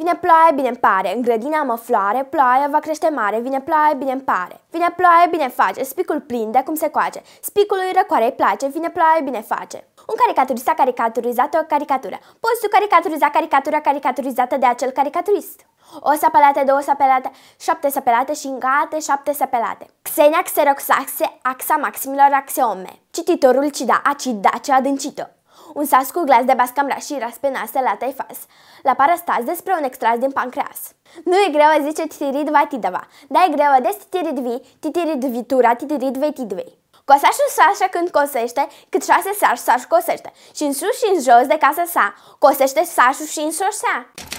Vine ploaie, bine pare, în grădina mă floare, ploaia va crește mare, vine ploaie, bine pare. Vine ploaie, bine face, spicul de cum se coace, spicului răcoare îi place, vine ploaie, bine face. Un caricaturist a caricaturizat o caricatură. Poți tu caricaturiza caricatura caricaturizată de acel caricaturist. O sapelate, două sapelate, șapte sapelate și îngate șapte sapelate. Xenia xeroxaxe axa maximilor axiome. Cititorul cida acid acea adâncită un sas cu glas de bascamra și raspenase la taifas, la parastaz despre un extras din pancreas. Nu e greu, zice titirid vatidava, dar e greu des titiridvi, titiridvitura, titiridvetidvei. Cosașul sa așa când cosește, cât șase sași sași cosește, și în sus și în jos de casa sa, cosește sașul și în sosea.